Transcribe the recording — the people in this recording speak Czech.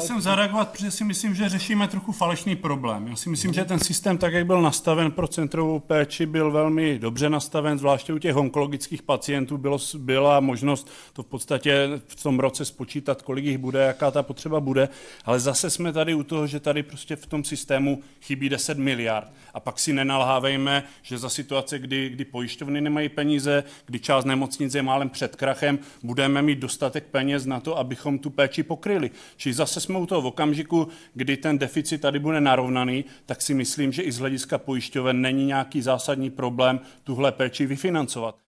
chtěl jsem zareagovat, protože si myslím, že řešíme trochu falešný problém. Já si myslím, že ten systém, tak jak byl nastaven pro centrovou péči, byl velmi dobře nastaven, zvláště u těch onkologických pacientů bylo, byla možnost to v podstatě v tom roce spočítat, kolik jich bude, jaká ta potřeba bude, ale zase jsme tady u toho, že tady prostě v tom systému chybí 10 miliard. A pak si nenalhávejme, že za situace, kdy, kdy pojišťovny nemají peníze, kdy část nemocnic je málem před krachem, budeme mít dostatek peněz na to, abychom tu péči pokryli. Čili zase jsme jsme u toho v okamžiku, kdy ten deficit tady bude narovnaný, tak si myslím, že i z hlediska pojišťoven není nějaký zásadní problém tuhle péči vyfinancovat.